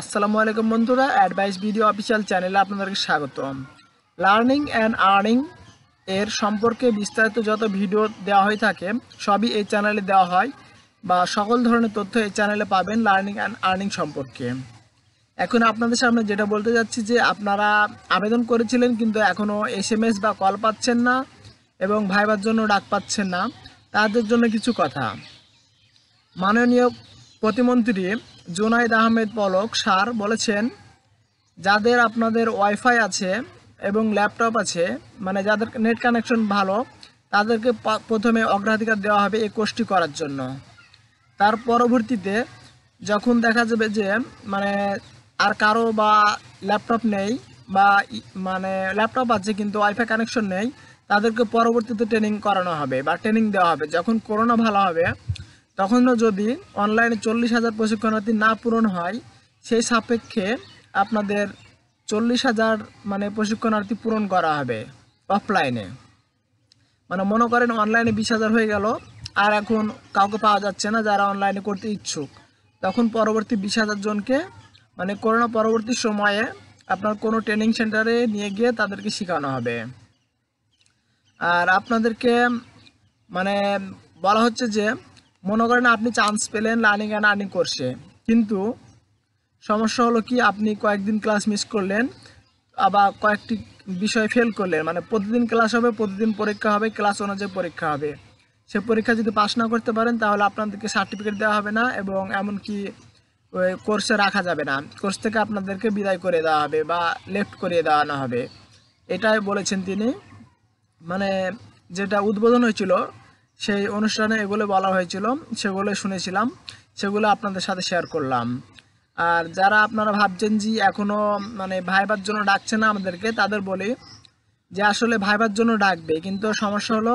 আসসালামু আলাইকুম বন্ধুরা অ্যাডভাইস ভিডিও অফিসিয়াল চ্যানেলে আপনাদেরকে স্বাগতম লার্নিং অ্যান্ড আর্নিং এর সম্পর্কে বিস্তারিত যত ভিডিও দেওয়া হয়ে থাকে সবই এই চ্যানেলে দেওয়া হয় বা সকল ধরনের তথ্য এই চ্যানেলে পাবেন লার্নিং অ্যান্ড আর্নিং সম্পর্কে এখন আপনাদের সামনে যেটা বলতে যাচ্ছি যে আপনারা আবেদন করেছিলেন কিন্তু এখনও এস বা কল পাচ্ছেন না এবং ভাইবার জন্য ডাক পাচ্ছেন না তাদের জন্য কিছু কথা মাননীয় প্রতিমন্ত্রী জুনাইদ আহমেদ পলক সার বলেছেন যাদের আপনাদের ওয়াইফাই আছে এবং ল্যাপটপ আছে মানে যাদের নেট কানেকশন ভালো তাদেরকে প্রথমে অগ্রাধিকার দেওয়া হবে এই কোর্সটি করার জন্য তার পরবর্তীতে যখন দেখা যাবে যে মানে আর কারো বা ল্যাপটপ নেই বা মানে ল্যাপটপ আছে কিন্তু ওয়াইফাই কানেকশন নেই তাদেরকে পরবর্তীতে ট্রেনিং করানো হবে বা ট্রেনিং দেওয়া হবে যখন করোনা ভালো হবে তখনও যদি অনলাইনে চল্লিশ হাজার প্রশিক্ষণার্থী না পূরণ হয় সেই সাপেক্ষে আপনাদের চল্লিশ হাজার মানে প্রশিক্ষণার্থী পূরণ করা হবে অফলাইনে মানে মনে করেন অনলাইনে বিশ হাজার হয়ে গেল আর এখন কাউকে পাওয়া যাচ্ছে না যারা অনলাইনে করতে ইচ্ছুক তখন পরবর্তী বিশ হাজার জনকে মানে করোনা পরবর্তী সময়ে আপনার কোনো ট্রেনিং সেন্টারে নিয়ে গিয়ে তাদেরকে শেখানো হবে আর আপনাদেরকে মানে বলা হচ্ছে যে মনে করেন আপনি চান্স পেলেন লার্নিং অ্যান্ড আর্নিং কোর্সে কিন্তু সমস্যা হলো কি আপনি কয়েকদিন ক্লাস মিস করলেন আবার কয়েকটি বিষয় ফেল করলেন মানে প্রতিদিন ক্লাস হবে প্রতিদিন পরীক্ষা হবে ক্লাস অনুযায়ী পরীক্ষা হবে সে পরীক্ষা যদি পাশ না করতে পারেন তাহলে আপনাদেরকে সার্টিফিকেট দেওয়া হবে না এবং এমনকি কোর্সে রাখা যাবে না কোর্স থেকে আপনাদেরকে বিদায় করে দেওয়া হবে বা লেফট করিয়ে দেওয়ানো হবে এটাই বলেছেন তিনি মানে যেটা উদ্বোধন হয়েছিল সেই অনুষ্ঠানে এগুলো বলা হয়েছিল সেগুলো শুনেছিলাম সেগুলো আপনাদের সাথে শেয়ার করলাম আর যারা আপনারা ভাবছেন যে এখনও মানে ভাইবার জন্য ডাকছে না আমাদেরকে তাদের বলি যে আসলে ভাইবার জন্য ডাকবে কিন্তু সমস্যা হলো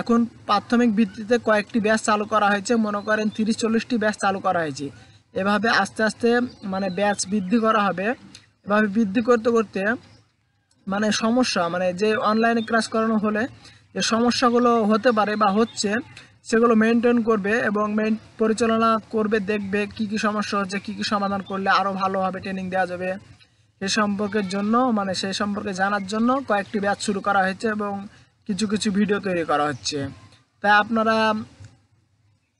এখন প্রাথমিক ভিত্তিতে কয়েকটি ব্যাচ চালু করা হয়েছে মনে করেন তিরিশ চল্লিশটি ব্যাচ চালু করা হয়েছে এভাবে আস্তে আস্তে মানে ব্যাচ বৃদ্ধি করা হবে এভাবে বৃদ্ধি করতে করতে মানে সমস্যা মানে যে অনলাইনে ক্লাস করানো হলে যে সমস্যাগুলো হতে পারে বা হচ্ছে সেগুলো মেনটেন করবে এবং মেন পরিচালনা করবে দেখবে কি কি সমস্যা হচ্ছে কি কি সমাধান করলে আরও ভালোভাবে ট্রেনিং দেওয়া যাবে সে সম্পর্কের জন্য মানে সেই সম্পর্কে জানার জন্য কয়েকটি ব্যাচ শুরু করা হয়েছে এবং কিছু কিছু ভিডিও তৈরি করা হচ্ছে তাই আপনারা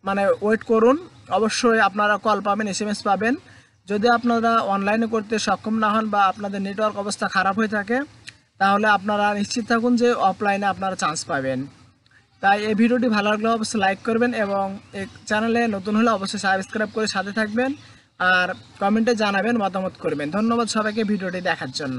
মানে ওয়েট করুন অবশ্যই আপনারা কল পাবেন এস পাবেন যদি আপনারা অনলাইনে করতে সক্ষম না হন বা আপনাদের নেটওয়ার্ক অবস্থা খারাপ হয়ে থাকে তাহলে আপনারা নিশ্চিত থাকুন যে অফলাইনে আপনারা চান্স পাবেন তাই এই ভিডিওটি ভালো লাগলে অবশ্যই লাইক করবেন এবং এই চ্যানেলে নতুন হলে অবশ্যই সাবস্ক্রাইব করে সাথে থাকবেন আর কমেন্টে জানাবেন মতামত করবেন ধন্যবাদ সবাইকে ভিডিওটি দেখার জন্য